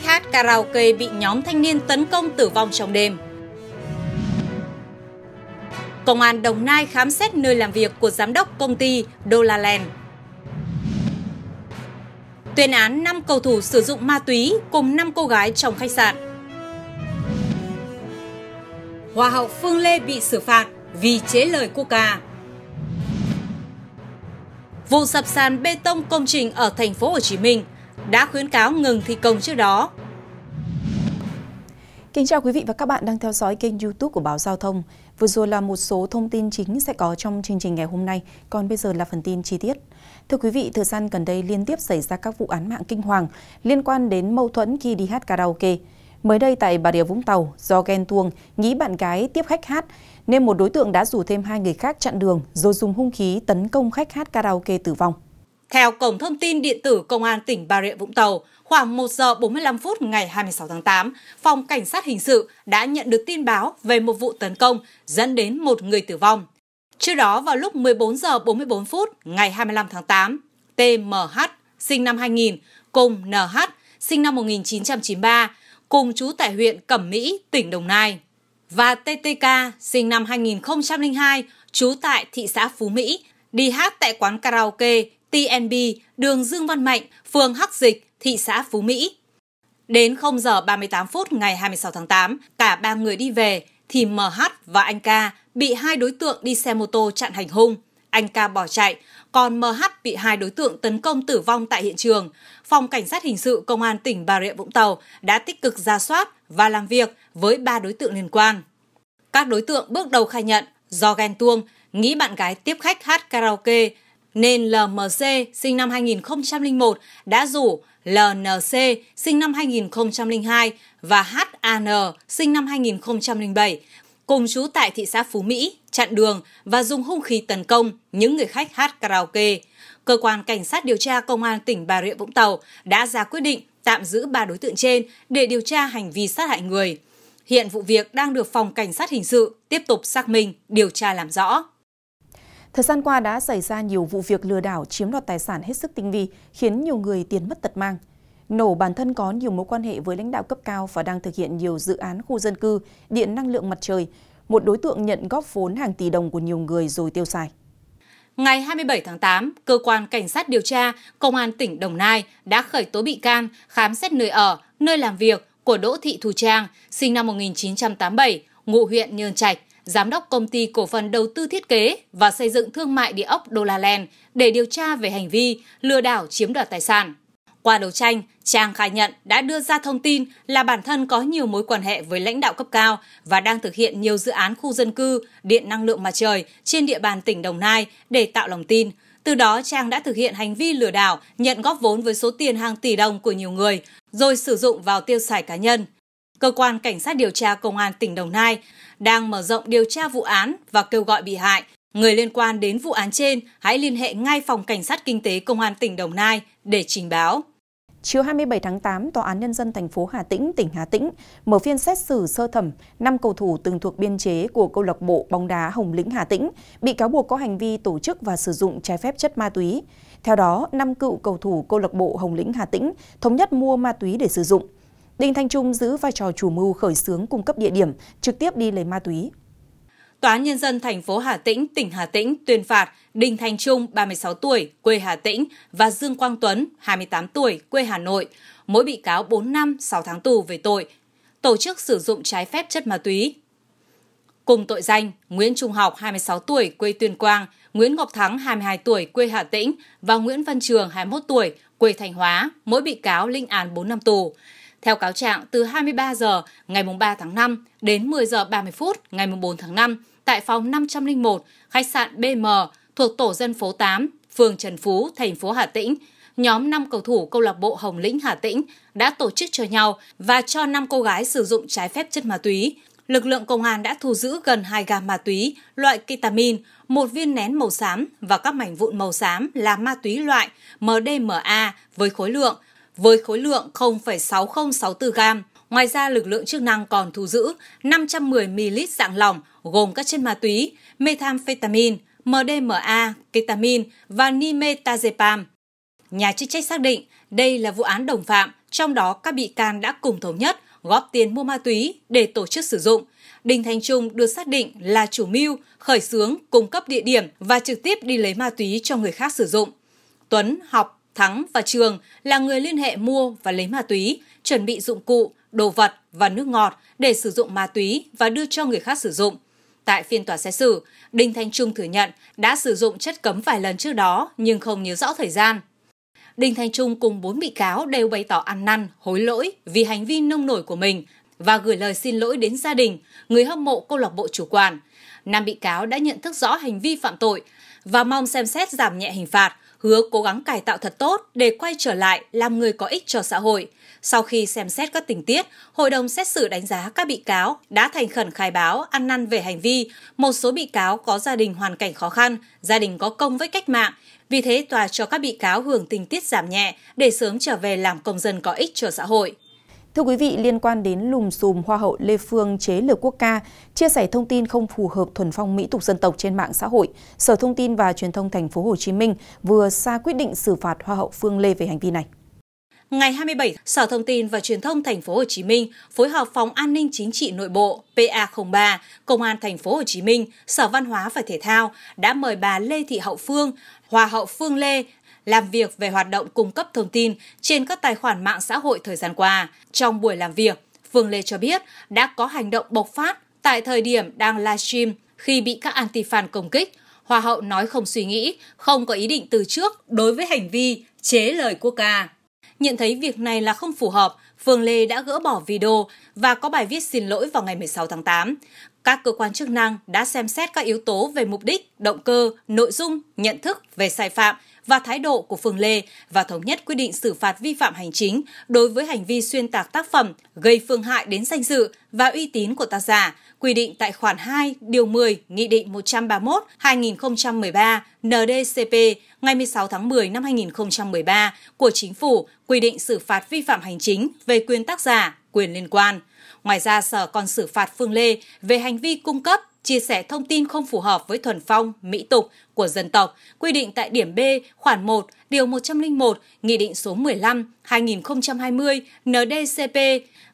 khách hát karaoke bị nhóm thanh niên tấn công tử vong trong đêm. Công an Đồng Nai khám xét nơi làm việc của giám đốc công ty Dolaland. Tuyên án 5 cầu thủ sử dụng ma túy cùng 5 cô gái trong khách sạn. Hoa hậu Phương Lê bị xử phạt vì chế lời cô ca. Vụ sập sàn bê tông công trình ở thành phố Hồ Chí Minh đã khuyến cáo ngừng thi công trước đó. Kính chào quý vị và các bạn đang theo dõi kênh YouTube của báo Giao thông. Vừa rồi là một số thông tin chính sẽ có trong chương trình ngày hôm nay, còn bây giờ là phần tin chi tiết. Thưa quý vị, thời gian gần đây liên tiếp xảy ra các vụ án mạng kinh hoàng liên quan đến mâu thuẫn khi đi hát karaoke. Mới đây tại Bà Rịa Vũng Tàu, do ghen tuông, nghĩ bạn gái tiếp khách hát, nên một đối tượng đã rủ thêm hai người khác chặn đường rồi dùng hung khí tấn công khách hát karaoke tử vong. Theo Cổng Thông tin Điện tử Công an tỉnh Bà Rịa Vũng Tàu, khoảng 1 giờ 45 phút ngày 26 tháng 8, Phòng Cảnh sát Hình sự đã nhận được tin báo về một vụ tấn công dẫn đến một người tử vong. Trước đó vào lúc 14 giờ 44 phút ngày 25 tháng 8, TMH sinh năm 2000 cùng NH sinh năm 1993 cùng chú tại huyện Cẩm Mỹ, tỉnh Đồng Nai và TTK sinh năm 2002 trú tại thị xã Phú Mỹ đi hát tại quán karaoke TNB, đường Dương Văn Mạnh, phường Hắc Dịch, thị xã Phú Mỹ. Đến 0 giờ 38 phút ngày 26 tháng 8, cả ba người đi về thì MH và anh Ca bị hai đối tượng đi xe mô tô chặn hành hung. Anh Ca bỏ chạy, còn MH bị hai đối tượng tấn công tử vong tại hiện trường. Phòng Cảnh sát Hình sự Công an tỉnh Bà Rịa Vũng Tàu đã tích cực ra soát và làm việc với ba đối tượng liên quan. Các đối tượng bước đầu khai nhận do ghen tuông, nghĩ bạn gái tiếp khách hát karaoke nên LMC sinh năm 2001 đã rủ LNC sinh năm 2002 và HAN sinh năm 2007 cùng chú tại thị xã Phú Mỹ chặn đường và dùng hung khí tấn công những người khách hát karaoke. Cơ quan Cảnh sát điều tra Công an tỉnh Bà Rịa Vũng Tàu đã ra quyết định tạm giữ ba đối tượng trên để điều tra hành vi sát hại người. Hiện vụ việc đang được Phòng Cảnh sát Hình sự tiếp tục xác minh, điều tra làm rõ. Thời gian qua đã xảy ra nhiều vụ việc lừa đảo chiếm đoạt tài sản hết sức tinh vi, khiến nhiều người tiền mất tật mang. Nổ bản thân có nhiều mối quan hệ với lãnh đạo cấp cao và đang thực hiện nhiều dự án khu dân cư, điện năng lượng mặt trời. Một đối tượng nhận góp vốn hàng tỷ đồng của nhiều người rồi tiêu xài. Ngày 27 tháng 8, Cơ quan Cảnh sát điều tra Công an tỉnh Đồng Nai đã khởi tố bị can, khám xét nơi ở, nơi làm việc của Đỗ Thị Thù Trang, sinh năm 1987, ngụ huyện Nhơn Trạch, giám đốc công ty cổ phần đầu tư thiết kế và xây dựng thương mại địa ốc Đô để điều tra về hành vi lừa đảo chiếm đoạt tài sản. Qua đấu tranh, Trang khai nhận đã đưa ra thông tin là bản thân có nhiều mối quan hệ với lãnh đạo cấp cao và đang thực hiện nhiều dự án khu dân cư, điện năng lượng mặt trời trên địa bàn tỉnh Đồng Nai để tạo lòng tin. Từ đó, Trang đã thực hiện hành vi lừa đảo, nhận góp vốn với số tiền hàng tỷ đồng của nhiều người, rồi sử dụng vào tiêu xài cá nhân – Cơ quan Cảnh sát điều tra Công an tỉnh Đồng Nai đang mở rộng điều tra vụ án và kêu gọi bị hại, người liên quan đến vụ án trên hãy liên hệ ngay Phòng Cảnh sát Kinh tế Công an tỉnh Đồng Nai để trình báo. Chiều 27 tháng 8, Tòa án Nhân dân thành phố Hà Tĩnh, tỉnh Hà Tĩnh mở phiên xét xử sơ thẩm 5 cầu thủ từng thuộc biên chế của câu lạc bộ bóng đá Hồng Lĩnh Hà Tĩnh bị cáo buộc có hành vi tổ chức và sử dụng trái phép chất ma túy. Theo đó, 5 cựu cầu thủ câu lạc bộ Hồng Lĩnh Hà Tĩnh thống nhất mua ma túy để sử dụng. Đinh Thanh Trung giữ vai trò chủ mưu khởi xướng cung cấp địa điểm, trực tiếp đi lấy ma túy. Tòa án Nhân dân thành phố Hà Tĩnh, tỉnh Hà Tĩnh tuyên phạt Đinh Thanh Trung, 36 tuổi, quê Hà Tĩnh và Dương Quang Tuấn, 28 tuổi, quê Hà Nội, mỗi bị cáo 4 năm 6 tháng tù về tội tổ chức sử dụng trái phép chất ma túy. Cùng tội danh, Nguyễn Trung Học, 26 tuổi, quê Tuyên Quang, Nguyễn Ngọc Thắng, 22 tuổi, quê Hà Tĩnh và Nguyễn Văn Trường, 21 tuổi, quê Thanh Hóa, mỗi bị cáo linh án 4 năm tù. Theo cáo trạng, từ 23 giờ ngày 3 tháng 5 đến 10 giờ 30 phút ngày 4 tháng 5 tại phòng 501 khách sạn BM thuộc tổ dân phố 8, phường Trần Phú, thành phố Hà Tĩnh, nhóm 5 cầu thủ câu lạc bộ Hồng Lĩnh Hà Tĩnh đã tổ chức cho nhau và cho 5 cô gái sử dụng trái phép chất ma túy. Lực lượng công an đã thu giữ gần 2 gam ma túy, loại ketamin, một viên nén màu xám và các mảnh vụn màu xám là ma túy loại MDMA với khối lượng với khối lượng 0,6064 gam. Ngoài ra, lực lượng chức năng còn thu giữ 510 ml dạng lỏng gồm các chất ma túy, methamphetamine, MDMA, ketamin và nimetazepam. Nhà chức trách xác định đây là vụ án đồng phạm, trong đó các bị can đã cùng thống nhất góp tiền mua ma túy để tổ chức sử dụng. Đinh Thành Trung được xác định là chủ mưu, khởi xướng, cung cấp địa điểm và trực tiếp đi lấy ma túy cho người khác sử dụng. Tuấn học Thắng và Trường là người liên hệ mua và lấy ma túy, chuẩn bị dụng cụ, đồ vật và nước ngọt để sử dụng ma túy và đưa cho người khác sử dụng. Tại phiên tòa xét xử, Đinh Thanh Trung thừa nhận đã sử dụng chất cấm vài lần trước đó nhưng không nhớ rõ thời gian. Đinh Thanh Trung cùng bốn bị cáo đều bày tỏ ăn năn, hối lỗi vì hành vi nông nổi của mình và gửi lời xin lỗi đến gia đình, người hâm mộ câu lạc bộ chủ quản. Năm bị cáo đã nhận thức rõ hành vi phạm tội và mong xem xét giảm nhẹ hình phạt, hứa cố gắng cải tạo thật tốt để quay trở lại làm người có ích cho xã hội. Sau khi xem xét các tình tiết, hội đồng xét xử đánh giá các bị cáo đã thành khẩn khai báo, ăn năn về hành vi. Một số bị cáo có gia đình hoàn cảnh khó khăn, gia đình có công với cách mạng. Vì thế, tòa cho các bị cáo hưởng tình tiết giảm nhẹ để sớm trở về làm công dân có ích cho xã hội. Thưa quý vị, liên quan đến lùm xùm Hoa hậu Lê Phương chế lược quốc ca, chia sẻ thông tin không phù hợp thuần phong mỹ tục dân tộc trên mạng xã hội, Sở Thông tin và Truyền thông Thành phố Hồ Chí Minh vừa ra quyết định xử phạt Hoa hậu Phương Lê về hành vi này. Ngày 27, Sở Thông tin và Truyền thông Thành phố Hồ Chí Minh phối hợp Phòng An ninh Chính trị Nội bộ PA03, Công an Thành phố Hồ Chí Minh, Sở Văn hóa và Thể thao đã mời bà Lê Thị Hậu Phương, Hoa hậu Phương Lê làm việc về hoạt động cung cấp thông tin trên các tài khoản mạng xã hội thời gian qua. Trong buổi làm việc, Phương Lê cho biết đã có hành động bộc phát tại thời điểm đang livestream khi bị các anti-fan công kích. Hoa hậu nói không suy nghĩ, không có ý định từ trước đối với hành vi chế lời quốc ca. Nhận thấy việc này là không phù hợp, Phương Lê đã gỡ bỏ video và có bài viết xin lỗi vào ngày 16 tháng 8. Các cơ quan chức năng đã xem xét các yếu tố về mục đích, động cơ, nội dung, nhận thức về sai phạm và thái độ của phường Lê và thống nhất quyết định xử phạt vi phạm hành chính đối với hành vi xuyên tạc tác phẩm gây phương hại đến danh dự và uy tín của tác giả, quy định tại khoản 2, điều 10, Nghị định 131-2013 NDCP ngày 16 tháng 10 năm 2013 của Chính phủ quy định xử phạt vi phạm hành chính về quyền tác giả, quyền liên quan. Ngoài ra, Sở còn xử phạt Phương Lê về hành vi cung cấp, chia sẻ thông tin không phù hợp với thuần phong, mỹ tục của dân tộc, quy định tại điểm B khoản 1, điều 101, Nghị định số 15 2020 NDCP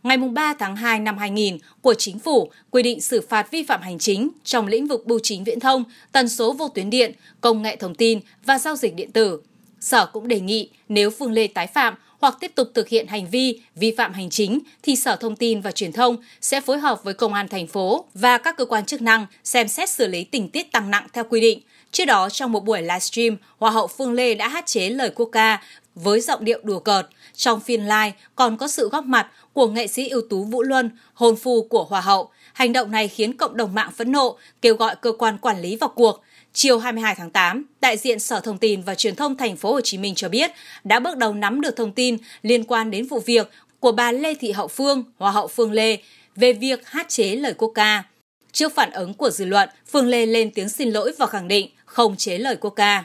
ngày 3 tháng 2 năm 2000 của Chính phủ quy định xử phạt vi phạm hành chính trong lĩnh vực bưu chính viễn thông, tần số vô tuyến điện, công nghệ thông tin và giao dịch điện tử. Sở cũng đề nghị nếu Phương Lê tái phạm hoặc tiếp tục thực hiện hành vi vi phạm hành chính thì Sở Thông tin và Truyền thông sẽ phối hợp với công an thành phố và các cơ quan chức năng xem xét xử lý tình tiết tăng nặng theo quy định. Trước đó trong một buổi livestream, Hoa hậu Phương Lê đã hát chế lời quốc ca với giọng điệu đùa cợt. Trong phiên live còn có sự góp mặt của nghệ sĩ ưu tú Vũ Luân, hôn phu của Hoa hậu. Hành động này khiến cộng đồng mạng phẫn nộ, kêu gọi cơ quan quản lý vào cuộc – Chiều 22 tháng 8, đại diện Sở Thông tin và Truyền thông Thành phố Hồ Chí Minh cho biết đã bước đầu nắm được thông tin liên quan đến vụ việc của bà Lê Thị Hậu Phương, Hoa hậu Phương Lê về việc hát chế lời quốc ca. Trước phản ứng của dư luận, Phương Lê lên tiếng xin lỗi và khẳng định không chế lời quốc ca.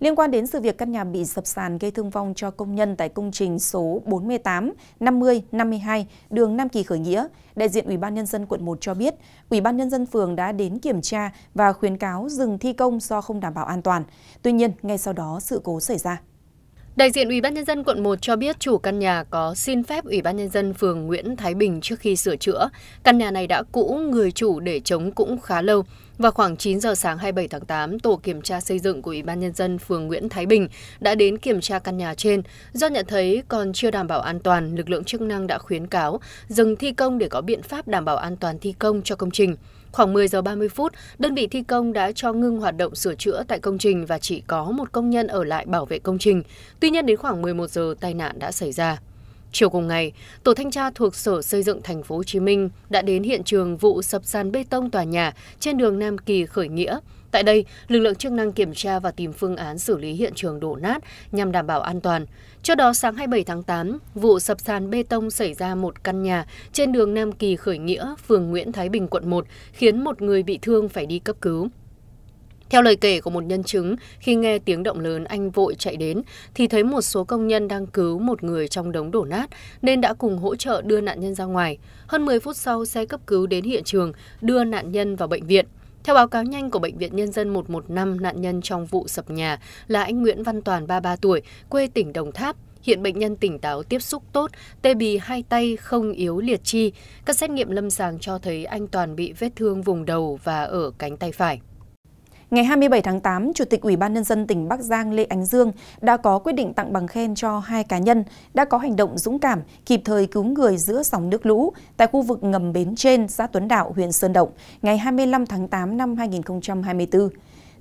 Liên quan đến sự việc căn nhà bị sập sàn gây thương vong cho công nhân tại công trình số 48, 50, 52 đường Nam Kỳ Khởi Nghĩa, đại diện Ủy ban nhân dân quận 1 cho biết, Ủy ban nhân dân phường đã đến kiểm tra và khuyến cáo dừng thi công do không đảm bảo an toàn. Tuy nhiên, ngay sau đó sự cố xảy ra. Đại diện Ủy ban nhân dân quận 1 cho biết chủ căn nhà có xin phép Ủy ban nhân dân phường Nguyễn Thái Bình trước khi sửa chữa. Căn nhà này đã cũ, người chủ để trống cũng khá lâu. Vào khoảng 9 giờ sáng 27 tháng 8, tổ kiểm tra xây dựng của Ủy ban nhân dân phường Nguyễn Thái Bình đã đến kiểm tra căn nhà trên. Do nhận thấy còn chưa đảm bảo an toàn, lực lượng chức năng đã khuyến cáo dừng thi công để có biện pháp đảm bảo an toàn thi công cho công trình. Khoảng 10 giờ 30 phút, đơn vị thi công đã cho ngưng hoạt động sửa chữa tại công trình và chỉ có một công nhân ở lại bảo vệ công trình. Tuy nhiên đến khoảng 11 giờ tai nạn đã xảy ra. Chiều cùng ngày, tổ thanh tra thuộc Sở Xây dựng Thành phố Hồ Chí Minh đã đến hiện trường vụ sập sàn bê tông tòa nhà trên đường Nam Kỳ khởi nghĩa Tại đây, lực lượng chức năng kiểm tra và tìm phương án xử lý hiện trường đổ nát nhằm đảm bảo an toàn. Trước đó, sáng 27 tháng 8, vụ sập sàn bê tông xảy ra một căn nhà trên đường Nam Kỳ Khởi Nghĩa, phường Nguyễn Thái Bình, quận 1, khiến một người bị thương phải đi cấp cứu. Theo lời kể của một nhân chứng, khi nghe tiếng động lớn anh vội chạy đến thì thấy một số công nhân đang cứu một người trong đống đổ nát nên đã cùng hỗ trợ đưa nạn nhân ra ngoài. Hơn 10 phút sau, xe cấp cứu đến hiện trường đưa nạn nhân vào bệnh viện. Theo báo cáo nhanh của Bệnh viện Nhân dân 115, nạn nhân trong vụ sập nhà là anh Nguyễn Văn Toàn, 33 tuổi, quê tỉnh Đồng Tháp. Hiện bệnh nhân tỉnh táo tiếp xúc tốt, tê bì hai tay không yếu liệt chi. Các xét nghiệm lâm sàng cho thấy anh Toàn bị vết thương vùng đầu và ở cánh tay phải. Ngày 27 tháng 8, Chủ tịch Ủy ban Nhân dân tỉnh Bắc Giang Lê Ánh Dương đã có quyết định tặng bằng khen cho hai cá nhân đã có hành động dũng cảm, kịp thời cứu người giữa dòng nước lũ tại khu vực ngầm bến trên xã Tuấn Đạo, huyện Sơn Động ngày 25 tháng 8 năm 2024.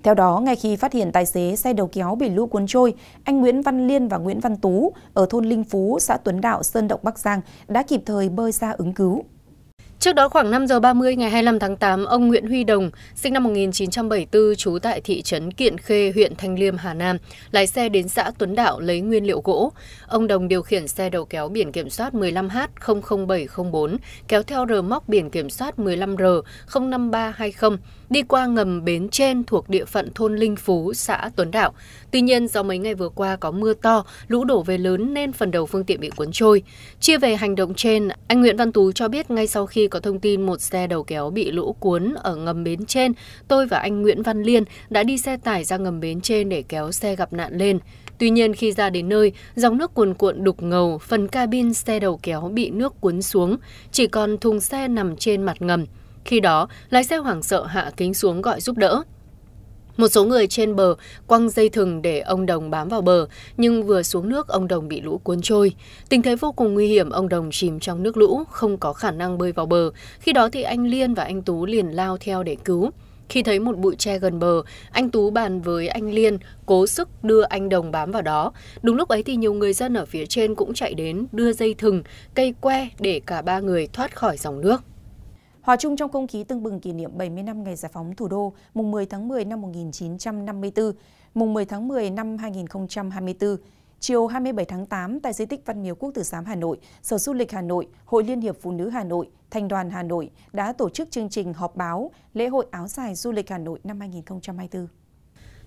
Theo đó, ngay khi phát hiện tài xế xe đầu kéo bị lũ cuốn trôi, anh Nguyễn Văn Liên và Nguyễn Văn Tú ở thôn Linh Phú, xã Tuấn Đạo, Sơn Động, Bắc Giang đã kịp thời bơi ra ứng cứu. Trước đó khoảng 5 giờ 30 ngày 25 tháng 8, ông Nguyễn Huy Đồng, sinh năm 1974, trú tại thị trấn Kiện Khê, huyện Thanh Liêm, Hà Nam, lái xe đến xã Tuấn Đạo lấy nguyên liệu gỗ. Ông Đồng điều khiển xe đầu kéo biển kiểm soát 15H00704, kéo theo rờ móc biển kiểm soát 15R05320, đi qua ngầm bến trên thuộc địa phận thôn Linh Phú, xã Tuấn Đạo. Tuy nhiên, do mấy ngày vừa qua có mưa to, lũ đổ về lớn nên phần đầu phương tiện bị cuốn trôi. Chia về hành động trên, anh Nguyễn Văn Tú cho biết ngay sau khi có thông tin một xe đầu kéo bị lũ cuốn ở ngầm bến trên, tôi và anh Nguyễn Văn Liên đã đi xe tải ra ngầm bến trên để kéo xe gặp nạn lên. Tuy nhiên khi ra đến nơi, dòng nước cuồn cuộn đục ngầu, phần cabin xe đầu kéo bị nước cuốn xuống, chỉ còn thùng xe nằm trên mặt ngầm. Khi đó, lái xe hoảng sợ hạ kính xuống gọi giúp đỡ một số người trên bờ quăng dây thừng để ông đồng bám vào bờ nhưng vừa xuống nước ông đồng bị lũ cuốn trôi tình thế vô cùng nguy hiểm ông đồng chìm trong nước lũ không có khả năng bơi vào bờ khi đó thì anh liên và anh tú liền lao theo để cứu khi thấy một bụi tre gần bờ, anh Tú bàn với anh Liên cố sức đưa anh Đồng bám vào đó. Đúng lúc ấy thì nhiều người dân ở phía trên cũng chạy đến đưa dây thừng, cây que để cả ba người thoát khỏi dòng nước. Hòa chung trong không khí tưng bừng kỷ niệm 70 năm ngày giải phóng thủ đô, mùng 10 tháng 10 năm 1954, mùng 10 tháng 10 năm 2024, chiều 27 tháng 8 tại di tích Văn Miếu Quốc Tử Giám Hà Nội, Sở Du lịch Hà Nội, Hội Liên hiệp Phụ nữ Hà Nội, Thành đoàn Hà Nội đã tổ chức chương trình họp báo lễ hội áo dài du lịch Hà Nội năm 2024.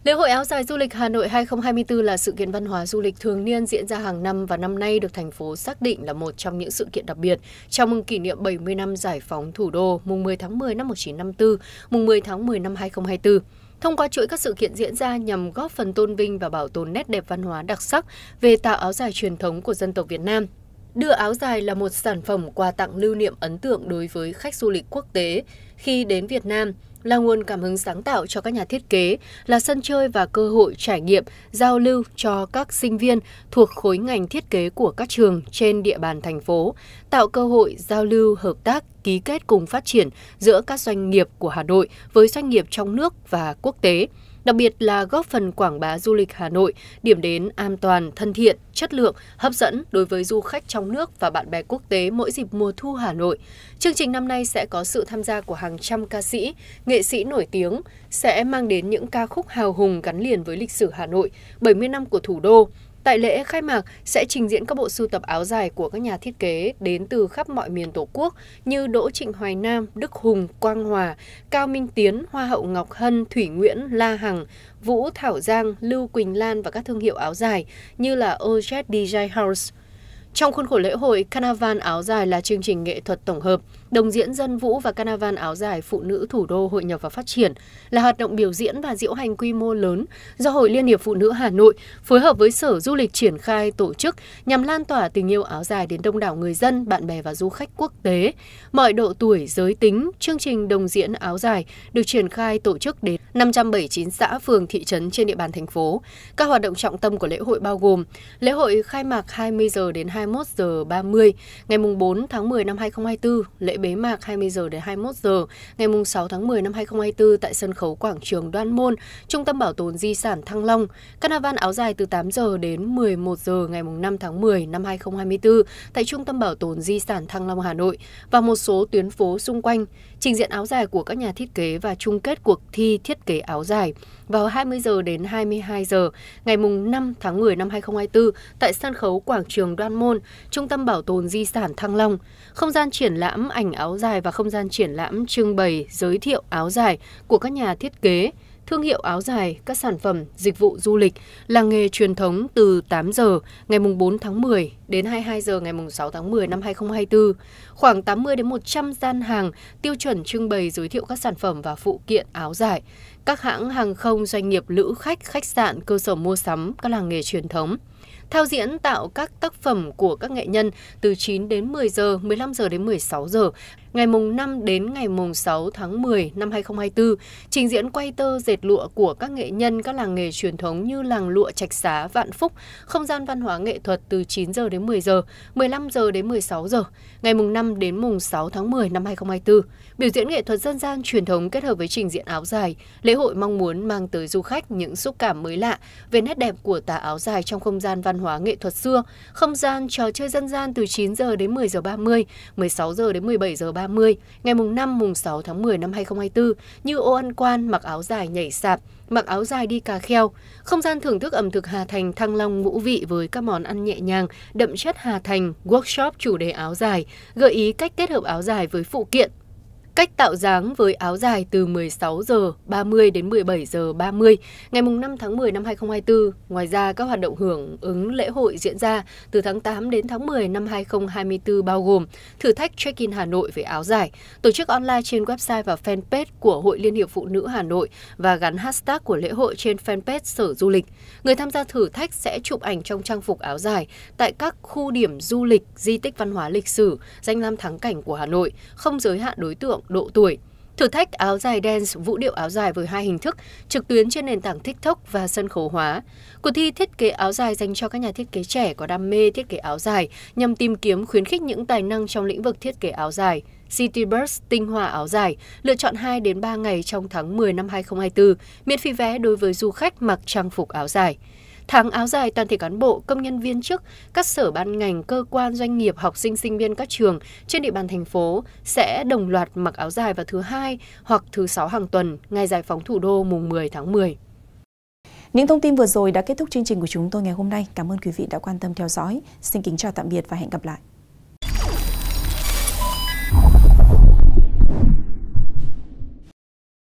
Lễ hội áo dài du lịch Hà Nội 2024 là sự kiện văn hóa du lịch thường niên diễn ra hàng năm và năm nay được thành phố xác định là một trong những sự kiện đặc biệt chào mừng kỷ niệm 70 năm giải phóng thủ đô mùng 10 tháng 10 năm 1954, mùng 10 tháng 10 năm 2024. Thông qua chuỗi các sự kiện diễn ra nhằm góp phần tôn vinh và bảo tồn nét đẹp văn hóa đặc sắc về tạo áo dài truyền thống của dân tộc Việt Nam Đưa áo dài là một sản phẩm quà tặng lưu niệm ấn tượng đối với khách du lịch quốc tế khi đến Việt Nam là nguồn cảm hứng sáng tạo cho các nhà thiết kế, là sân chơi và cơ hội trải nghiệm, giao lưu cho các sinh viên thuộc khối ngành thiết kế của các trường trên địa bàn thành phố, tạo cơ hội giao lưu, hợp tác, ký kết cùng phát triển giữa các doanh nghiệp của Hà Nội với doanh nghiệp trong nước và quốc tế đặc biệt là góp phần quảng bá du lịch Hà Nội, điểm đến an toàn, thân thiện, chất lượng, hấp dẫn đối với du khách trong nước và bạn bè quốc tế mỗi dịp mùa thu Hà Nội. Chương trình năm nay sẽ có sự tham gia của hàng trăm ca sĩ, nghệ sĩ nổi tiếng, sẽ mang đến những ca khúc hào hùng gắn liền với lịch sử Hà Nội, 70 năm của thủ đô, Tại lễ khai mạc sẽ trình diễn các bộ sưu tập áo dài của các nhà thiết kế đến từ khắp mọi miền Tổ quốc như Đỗ Trịnh Hoài Nam, Đức Hùng, Quang Hòa, Cao Minh Tiến, Hoa hậu Ngọc Hân, Thủy Nguyễn, La Hằng, Vũ Thảo Giang, Lưu Quỳnh Lan và các thương hiệu áo dài như là Ojet DJ House. Trong khuôn khổ lễ hội, Carnival áo dài là chương trình nghệ thuật tổng hợp – đồng diễn dân vũ và carnival áo dài phụ nữ thủ đô hội nhập và phát triển là hoạt động biểu diễn và diễu hành quy mô lớn do Hội Liên hiệp Phụ nữ Hà Nội phối hợp với Sở Du lịch triển khai tổ chức nhằm lan tỏa tình yêu áo dài đến đông đảo người dân, bạn bè và du khách quốc tế. Mọi độ tuổi, giới tính, chương trình đồng diễn áo dài được triển khai tổ chức đến 579 xã, phường, thị trấn trên địa bàn thành phố. Các hoạt động trọng tâm của lễ hội bao gồm lễ hội khai mạc 20 giờ đến 21 giờ 30 ngày 4 tháng 10 năm 2024, lễ bế mạc 20 giờ đến 21 giờ ngày 6 tháng 10 năm 2024 tại sân khấu quảng trường Đoan Môn, Trung tâm Bảo tồn Di sản Thăng Long. Carnival áo dài từ 8 giờ đến 11 giờ ngày 5 tháng 10 năm 2024 tại Trung tâm Bảo tồn Di sản Thăng Long Hà Nội và một số tuyến phố xung quanh. Trình diện áo dài của các nhà thiết kế và chung kết cuộc thi thiết kế áo dài vào 20 giờ đến 22 giờ ngày 5 tháng 10 năm 2024 tại sân khấu quảng trường Đoan Môn, Trung tâm Bảo tồn Di sản Thăng Long. Không gian triển lãm ảnh áo dài và không gian triển lãm trưng bày giới thiệu áo dài của các nhà thiết kế, thương hiệu áo dài, các sản phẩm, dịch vụ du lịch, làng nghề truyền thống từ 8 giờ ngày 4 tháng 10 đến 22 giờ ngày 6 tháng 10 năm 2024. Khoảng 80 đến 100 gian hàng tiêu chuẩn trưng bày giới thiệu các sản phẩm và phụ kiện áo dài các hãng hàng không doanh nghiệp lữ khách, khách sạn, cơ sở mua sắm, các làng nghề truyền thống. Thao diễn tạo các tác phẩm của các nghệ nhân từ 9 đến 10 giờ, 15 giờ đến 16 giờ, ngày mùng 5 đến ngày mùng 6 tháng 10 năm 2024, trình diễn quay tơ dệt lụa của các nghệ nhân các làng nghề truyền thống như làng lụa Trạch Xá, Vạn Phúc, không gian văn hóa nghệ thuật từ 9 giờ đến 10 giờ, 15 giờ đến 16 giờ, ngày mùng 5 đến mùng 6 tháng 10 năm 2024. Biểu diễn nghệ thuật dân gian truyền thống kết hợp với trình diễn áo dài, lễ hội mong muốn mang tới du khách những xúc cảm mới lạ về nét đẹp của tà áo dài trong không gian văn hóa nghệ thuật xưa, không gian trò chơi dân gian từ 9 giờ đến 10 giờ 30, 16 giờ đến 17 giờ 30, ngày mùng 5 mùng 6 tháng 10 năm 2024 như ô ăn quan, mặc áo dài nhảy sạp, mặc áo dài đi cà kheo, không gian thưởng thức ẩm thực Hà Thành thăng long ngũ vị với các món ăn nhẹ nhàng, đậm chất Hà Thành, workshop chủ đề áo dài, gợi ý cách kết hợp áo dài với phụ kiện, Cách tạo dáng với áo dài từ 16 giờ 30 đến 17 giờ 30 ngày 5 tháng 10 năm 2024. Ngoài ra, các hoạt động hưởng ứng lễ hội diễn ra từ tháng 8 đến tháng 10 năm 2024 bao gồm thử thách check-in Hà Nội về áo dài, tổ chức online trên website và fanpage của Hội Liên hiệp Phụ nữ Hà Nội và gắn hashtag của lễ hội trên fanpage Sở Du lịch. Người tham gia thử thách sẽ chụp ảnh trong trang phục áo dài tại các khu điểm du lịch, di tích văn hóa lịch sử, danh lam thắng cảnh của Hà Nội, không giới hạn đối tượng độ tuổi. Thử thách áo dài dance, vũ điệu áo dài với hai hình thức, trực tuyến trên nền tảng TikTok và sân khấu hóa. Cuộc thi thiết kế áo dài dành cho các nhà thiết kế trẻ có đam mê thiết kế áo dài nhằm tìm kiếm khuyến khích những tài năng trong lĩnh vực thiết kế áo dài. City Burst tinh hoa áo dài, lựa chọn 2 đến 3 ngày trong tháng 10 năm 2024, miễn phí vé đối với du khách mặc trang phục áo dài. Tháng áo dài toàn thể cán bộ, công nhân viên chức, các sở ban ngành, cơ quan, doanh nghiệp, học sinh, sinh viên các trường trên địa bàn thành phố sẽ đồng loạt mặc áo dài vào thứ hai hoặc thứ sáu hàng tuần, ngày giải phóng thủ đô mùng 10 tháng 10. Những thông tin vừa rồi đã kết thúc chương trình của chúng tôi ngày hôm nay. Cảm ơn quý vị đã quan tâm theo dõi. Xin kính chào tạm biệt và hẹn gặp lại.